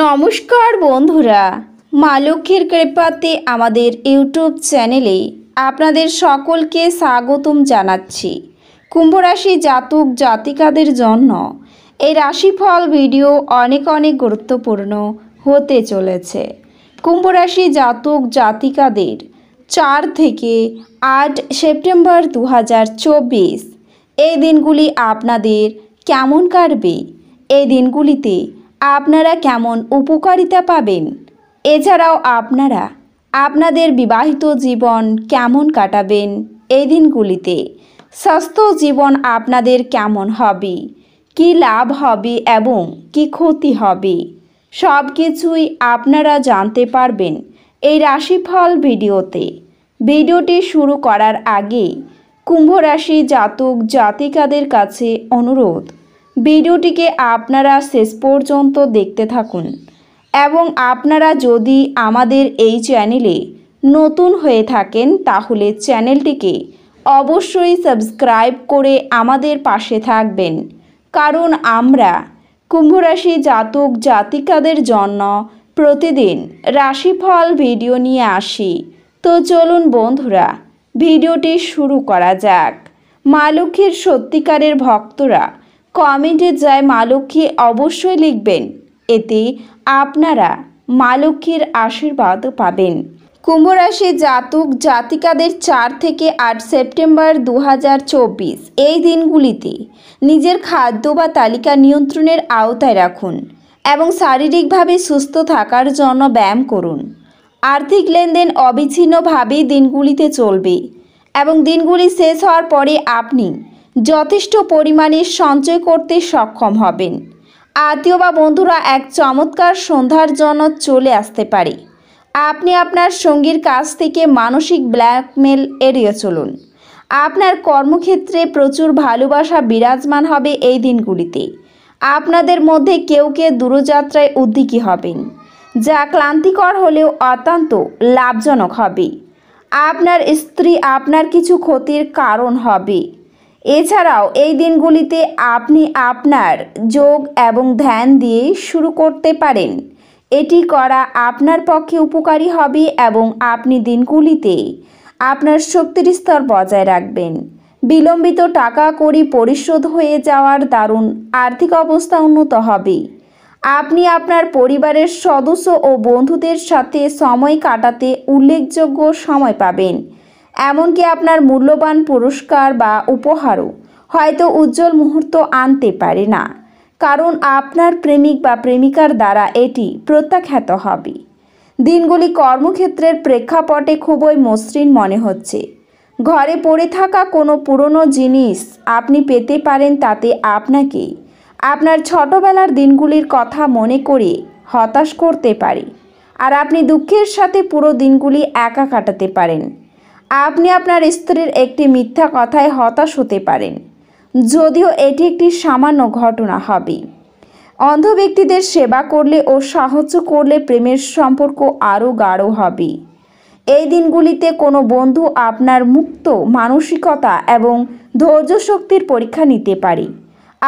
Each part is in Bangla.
নমস্কার বন্ধুরা মা লক্ষ্মীর কৃপাতে আমাদের ইউটিউব চ্যানেলে আপনাদের সকলকে স্বাগতম জানাচ্ছি কুম্ভরাশি জাতক জাতিকাদের জন্য এই রাশিফল ভিডিও অনেক অনেক গুরুত্বপূর্ণ হতে চলেছে কুম্ভরাশি জাতক জাতিকাদের চার থেকে আট সেপ্টেম্বর দু এই দিনগুলি আপনাদের কেমন কাটবে এই দিনগুলিতে আপনারা কেমন উপকারিতা পাবেন এছাড়াও আপনারা আপনাদের বিবাহিত জীবন কেমন কাটাবেন এই দিনগুলিতে স্বাস্থ্য জীবন আপনাদের কেমন হবে কি লাভ হবে এবং কি ক্ষতি হবে সব কিছুই আপনারা জানতে পারবেন এই রাশিফল ভিডিওতে ভিডিওটি শুরু করার আগে কুম্ভ রাশি জাতক জাতিকাদের কাছে অনুরোধ ভিডিওটিকে আপনারা শেষ পর্যন্ত দেখতে থাকুন এবং আপনারা যদি আমাদের এই চ্যানেলে নতুন হয়ে থাকেন তাহলে চ্যানেলটিকে অবশ্যই সাবস্ক্রাইব করে আমাদের পাশে থাকবেন কারণ আমরা কুম্ভরাশি জাতক জাতিকাদের জন্য প্রতিদিন রাশিফল ভিডিও নিয়ে আসি তো চলুন বন্ধুরা ভিডিওটি শুরু করা যাক মালক্ষীর সত্যিকারের ভক্তরা কমেন্টে যায় মালককে অবশ্যই লিখবেন এতে আপনারা মালকীর আশীর্বাদ পাবেন কুম্ভরাশি জাতক জাতিকাদের চার থেকে আট সেপ্টেম্বর দু এই দিনগুলিতে নিজের খাদ্য বা তালিকা নিয়ন্ত্রণের আওতায় রাখুন এবং শারীরিকভাবে সুস্থ থাকার জন্য ব্যায়াম করুন আর্থিক লেনদেন অবিচ্ছিন্নভাবেই দিনগুলিতে চলবে এবং দিনগুলি শেষ হওয়ার পরে আপনি যথেষ্ট পরিমাণে সঞ্চয় করতে সক্ষম হবেন আত্মীয় বা বন্ধুরা এক চমৎকার সন্ধ্যার জন্য চলে আসতে পারে আপনি আপনার সঙ্গীর কাছ থেকে মানসিক ব্ল্যাকমেল এড়িয়ে চলুন আপনার কর্মক্ষেত্রে প্রচুর ভালোবাসা বিরাজমান হবে এই দিনগুলিতে আপনাদের মধ্যে কেউ কে দূরযাত্রায় উদ্যোগী হবেন যা ক্লান্তিকর হলেও অত্যন্ত লাভজনক হবে আপনার স্ত্রী আপনার কিছু ক্ষতির কারণ হবে এছাড়াও এই দিনগুলিতে আপনি আপনার যোগ এবং ধ্যান দিয়ে শুরু করতে পারেন এটি করা আপনার পক্ষে উপকারী হবে এবং আপনি দিনগুলিতে আপনার শক্তির স্তর বজায় রাখবেন বিলম্বিত টাকা কড়ি পরিশোধ হয়ে যাওয়ার দারুণ আর্থিক অবস্থা উন্নত হবে আপনি আপনার পরিবারের সদস্য ও বন্ধুদের সাথে সময় কাটাতে উল্লেখযোগ্য সময় পাবেন এমনকি আপনার মূল্যবান পুরস্কার বা উপহারও হয়তো উজ্জ্বল মুহূর্ত আনতে পারে না কারণ আপনার প্রেমিক বা প্রেমিকার দ্বারা এটি প্রত্যাখ্যাত হবে দিনগুলি কর্মক্ষেত্রের প্রেক্ষাপটে খুবই মসৃণ মনে হচ্ছে ঘরে পড়ে থাকা কোনো পুরনো জিনিস আপনি পেতে পারেন তাতে আপনাকে আপনার ছোটবেলার দিনগুলির কথা মনে করে হতাশ করতে পারে আর আপনি দুঃখের সাথে পুরো দিনগুলি একা কাটাতে পারেন আপনি আপনার স্ত্রীর একটি মিথ্যা কথায় হতাশ হতে পারেন যদিও এটি একটি সামান্য ঘটনা হবে অন্ধ ব্যক্তিদের সেবা করলে ও সাহায্য করলে প্রেমের সম্পর্ক আরও গাঢ় হবে এই দিনগুলিতে কোনো বন্ধু আপনার মুক্ত মানসিকতা এবং ধৈর্য শক্তির পরীক্ষা নিতে পারে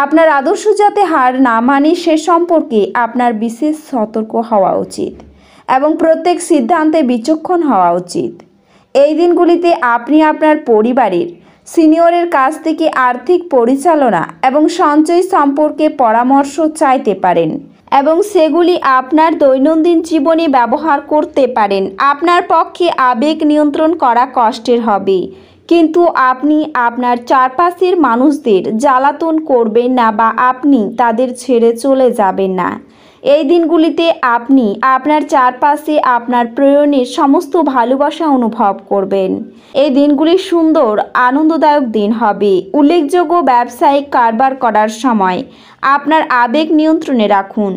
আপনার আদর্শ যাতে হার না মানে সে সম্পর্কে আপনার বিশেষ সতর্ক হওয়া উচিত এবং প্রত্যেক সিদ্ধান্তে বিচক্ষণ হওয়া উচিত এই দিনগুলিতে আপনি আপনার পরিবারের সিনিয়রের কাছ থেকে আর্থিক পরিচালনা এবং সঞ্চয় সম্পর্কে পরামর্শ চাইতে পারেন এবং সেগুলি আপনার দৈনন্দিন জীবনে ব্যবহার করতে পারেন আপনার পক্ষে আবেগ নিয়ন্ত্রণ করা কষ্টের হবে কিন্তু আপনি আপনার চারপাশের মানুষদের জ্বালাতন করবেন না বা আপনি তাদের ছেড়ে চলে যাবেন না এই দিনগুলিতে আপনি আপনার চারপাশে আপনার প্রয়োজনের সমস্ত ভালোবাসা অনুভব করবেন এই দিনগুলি সুন্দর আনন্দদায়ক দিন হবে উল্লেখযোগ্য ব্যবসায়িক কারবার করার সময় আপনার আবেগ নিয়ন্ত্রণে রাখুন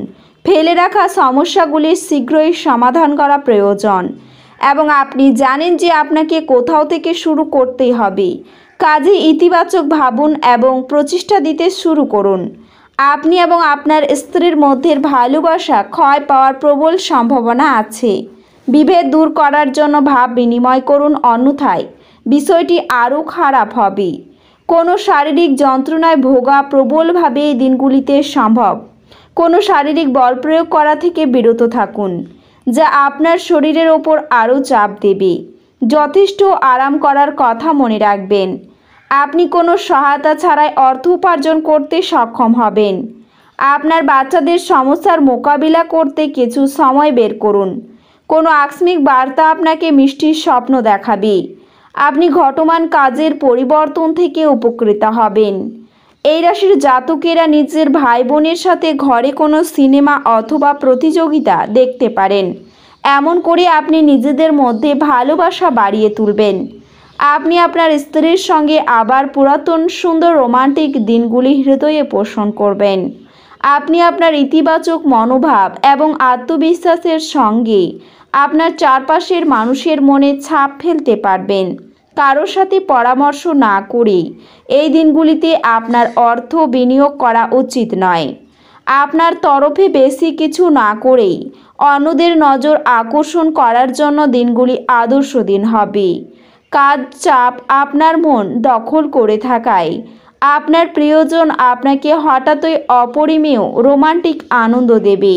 ফেলে রাখা সমস্যাগুলির শীঘ্রই সমাধান করা প্রয়োজন এবং আপনি জানেন যে আপনাকে কোথাও থেকে শুরু করতেই হবে কাজে ইতিবাচক ভাবুন এবং প্রচেষ্টা দিতে শুরু করুন আপনি এবং আপনার স্ত্রীর মধ্যে ভালোবাসা ক্ষয় পাওয়ার প্রবল সম্ভাবনা আছে বিভেদ দূর করার জন্য ভাব বিনিময় করুন অন্যথায় বিষয়টি আরও খারাপ হবে কোনো শারীরিক যন্ত্রণায় ভোগা প্রবলভাবে এই দিনগুলিতে সম্ভব কোনো শারীরিক বল প্রয়োগ করা থেকে বিরত থাকুন যা আপনার শরীরের ওপর আরও চাপ দেবে যথেষ্ট আরাম করার কথা মনে রাখবেন আপনি কোনো সহায়তা ছাড়াই অর্থ উপার্জন করতে সক্ষম হবেন আপনার বাচ্চাদের সমস্যার মোকাবিলা করতে কিছু সময় বের করুন কোনো আকস্মিক বার্তা আপনাকে মিষ্টির স্বপ্ন দেখাবে আপনি ঘটমান কাজের পরিবর্তন থেকে উপকৃত হবেন এই রাশির জাতকেরা নিজের ভাই বোনের সাথে ঘরে কোনো সিনেমা অথবা প্রতিযোগিতা দেখতে পারেন এমন করে আপনি নিজেদের মধ্যে ভালোবাসা বাড়িয়ে তুলবেন আপনি আপনার স্ত্রীর সঙ্গে আবার পুরাতন সুন্দর রোমান্টিক দিনগুলি হৃদয়ে পোষণ করবেন আপনি আপনার ইতিবাচক মনোভাব এবং আত্মবিশ্বাসের সঙ্গে আপনার চারপাশের মানুষের মনে ছাপ ফেলতে পারবেন কারোর সাথে পরামর্শ না করে এই দিনগুলিতে আপনার অর্থ বিনিয়োগ করা উচিত নয় আপনার তরফে বেশি কিছু না করেই অন্যদের নজর আকর্ষণ করার জন্য দিনগুলি আদর্শ দিন হবে কাজ চাপ আপনার মন দখল করে থাকায় আপনার প্রিয়জন আপনাকে হঠাৎই অপরিমেয় রোমান্টিক আনন্দ দেবে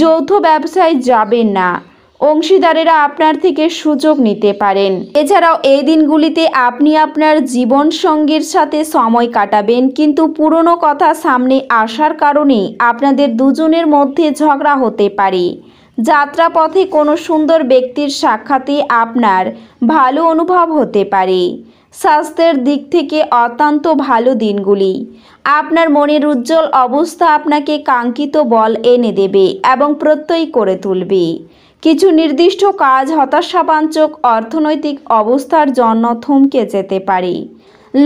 যৌথ ব্যবসায় যাবেন না অংশীদারেরা আপনার থেকে সুযোগ নিতে পারেন এছাড়াও এই দিনগুলিতে আপনি আপনার জীবন সঙ্গীর সাথে সময় কাটাবেন কিন্তু পুরনো কথা সামনে আসার কারণে আপনাদের দুজনের মধ্যে ঝগড়া হতে পারে যাত্রাপথে কোনো সুন্দর ব্যক্তির সাক্ষাতে আপনার ভালো অনুভব হতে পারে স্বাস্থ্যের দিক থেকে অত্যন্ত ভালো দিনগুলি আপনার মনের উজ্জ্বল অবস্থা আপনাকে কাঙ্ক্ষিত বল এনে দেবে এবং প্রত্যয়ী করে তুলবে কিছু নির্দিষ্ট কাজ হতাশাবাঞ্চক অর্থনৈতিক অবস্থার জন্য থমকে যেতে পারে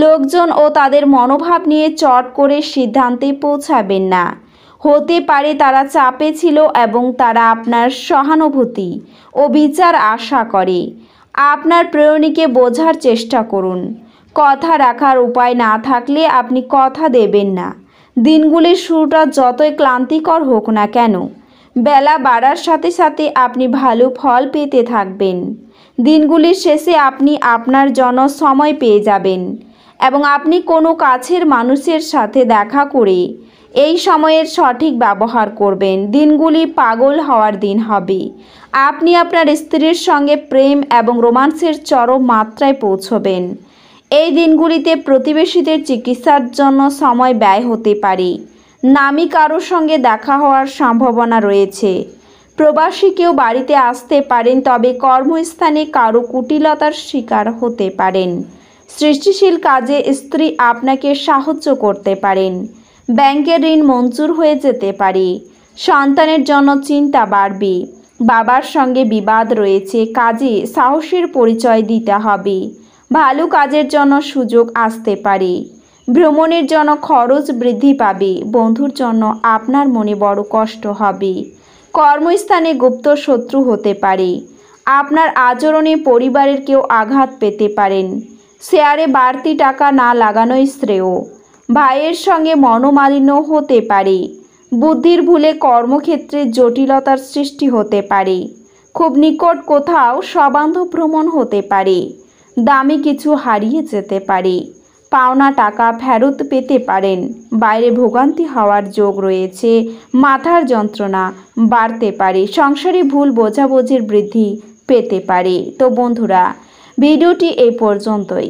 লোকজন ও তাদের মনোভাব নিয়ে চট করে সিদ্ধান্তে পৌঁছাবেন না হতে পারে তারা চাপে ছিল এবং তারা আপনার সহানুভূতি ও বিচার আশা করে আপনার প্রেরণীকে বোঝার চেষ্টা করুন কথা রাখার উপায় না থাকলে আপনি কথা দেবেন না দিনগুলির শুরুটা যতই ক্লান্তিকর হোক না কেন বেলা বাড়ার সাথে সাথে আপনি ভালো ফল পেতে থাকবেন দিনগুলির শেষে আপনি আপনার জন্য সময় পেয়ে যাবেন এবং আপনি কোনো কাছের মানুষের সাথে দেখা করে এই সময়ের সঠিক ব্যবহার করবেন দিনগুলি পাগল হওয়ার দিন হবে আপনি আপনার স্ত্রীর সঙ্গে প্রেম এবং রোমান্সের চরম মাত্রায় পৌঁছবেন এই দিনগুলিতে প্রতিবেশীদের চিকিৎসার জন্য সময় ব্যয় হতে পারে নামি কারোর সঙ্গে দেখা হওয়ার সম্ভাবনা রয়েছে প্রবাসী কেউ বাড়িতে আসতে পারেন তবে কর্মস্থানে কারো কুটিলতার শিকার হতে পারেন সৃষ্টিশীল কাজে স্ত্রী আপনাকে সাহায্য করতে পারেন ব্যাংকের ঋণ মঞ্জুর হয়ে যেতে পারে সন্তানের জন্য চিন্তা বাড়বে বাবার সঙ্গে বিবাদ রয়েছে কাজে সাহসের পরিচয় দিতে হবে ভালো কাজের জন্য সুযোগ আসতে পারে ভ্রমণের জন্য খরচ বৃদ্ধি পাবে বন্ধুর জন্য আপনার মনে বড় কষ্ট হবে কর্মস্থানে গুপ্ত শত্রু হতে পারে আপনার আচরণে পরিবারের কেউ আঘাত পেতে পারেন শেয়ারে বাড়তি টাকা না লাগানোই শ্রেয় ভাইয়ের সঙ্গে মনোমালিন্য হতে পারে বুদ্ধির ভুলে কর্মক্ষেত্রে জটিলতার সৃষ্টি হতে পারে খুব নিকট কোথাও সবান্ধ ভ্রমণ হতে পারে দামি কিছু হারিয়ে যেতে পারে পাওনা টাকা ফেরত পেতে পারেন বাইরে ভোগান্তি হওয়ার যোগ রয়েছে মাথার যন্ত্রণা বাড়তে পারে সংসারে ভুল বোঝাবুঝির বৃদ্ধি পেতে পারে তো বন্ধুরা ভিডিওটি এই পর্যন্তই